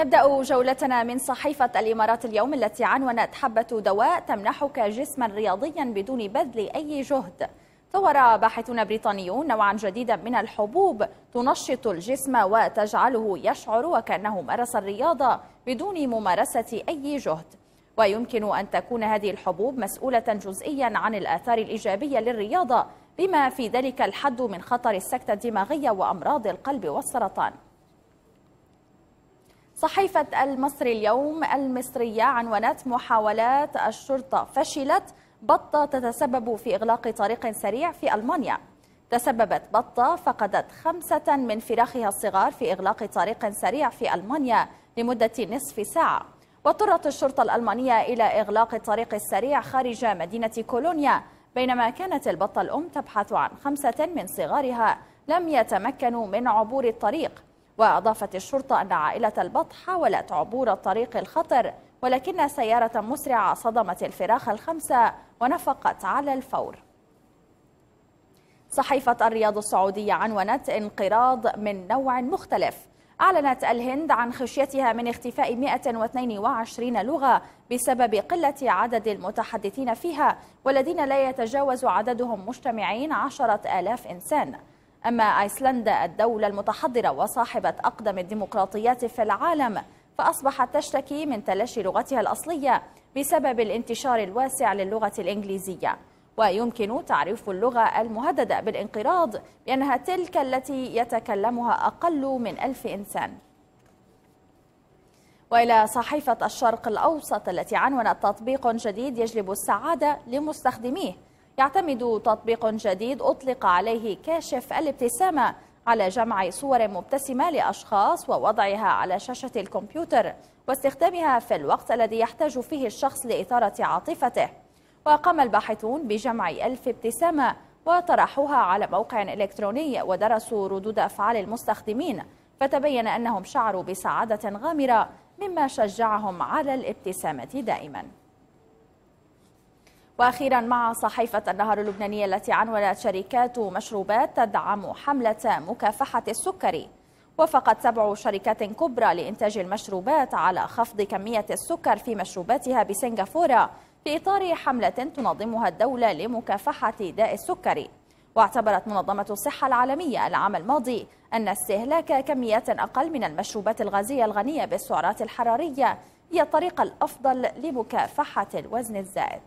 نبدأ جولتنا من صحيفة الإمارات اليوم التي عنونت حبة دواء تمنحك جسما رياضيا بدون بذل أي جهد طور باحثون بريطانيون نوعا جديدا من الحبوب تنشط الجسم وتجعله يشعر وكأنه مارس الرياضة بدون ممارسة أي جهد ويمكن أن تكون هذه الحبوب مسؤولة جزئيا عن الآثار الإيجابية للرياضة بما في ذلك الحد من خطر السكتة الدماغية وأمراض القلب والسرطان صحيفة المصري اليوم المصرية عنونت محاولات الشرطة فشلت بطة تتسبب في إغلاق طريق سريع في ألمانيا تسببت بطة فقدت خمسة من فراخها الصغار في إغلاق طريق سريع في ألمانيا لمدة نصف ساعة واضطرت الشرطة الألمانية إلى إغلاق الطريق السريع خارج مدينة كولونيا بينما كانت البطة الأم تبحث عن خمسة من صغارها لم يتمكنوا من عبور الطريق وأضافت الشرطة أن عائلة البط حاولت عبور الطريق الخطر ولكن سيارة مسرعة صدمت الفراخ الخمسة ونفقت على الفور صحيفة الرياض السعودية عنونت انقراض من نوع مختلف أعلنت الهند عن خشيتها من اختفاء 122 لغة بسبب قلة عدد المتحدثين فيها والذين لا يتجاوز عددهم مجتمعين عشرة آلاف إنسان أما أيسلندا الدولة المتحضرة وصاحبة أقدم الديمقراطيات في العالم فأصبحت تشتكي من تلاشي لغتها الأصلية بسبب الانتشار الواسع للغة الإنجليزية ويمكن تعريف اللغة المهددة بالانقراض بأنها تلك التي يتكلمها أقل من ألف إنسان وإلى صحيفة الشرق الأوسط التي عنونت تطبيق جديد يجلب السعادة لمستخدميه يعتمد تطبيق جديد أطلق عليه كاشف الابتسامة على جمع صور مبتسمة لأشخاص ووضعها على شاشة الكمبيوتر واستخدامها في الوقت الذي يحتاج فيه الشخص لإثارة عاطفته وقام الباحثون بجمع ألف ابتسامة وطرحوها على موقع إلكتروني ودرسوا ردود أفعال المستخدمين فتبين أنهم شعروا بسعادة غامرة مما شجعهم على الابتسامة دائماً وأخيرا مع صحيفة النهار اللبنانية التي عنونت شركات مشروبات تدعم حملة مكافحة السكري وافقت سبع شركات كبرى لإنتاج المشروبات على خفض كمية السكر في مشروباتها بسنغافورة في إطار حملة تنظمها الدولة لمكافحة داء السكري واعتبرت منظمة الصحة العالمية العام الماضي أن استهلاك كميات أقل من المشروبات الغازية الغنية بالسعرات الحرارية هي الطريقة الأفضل لمكافحة الوزن الزائد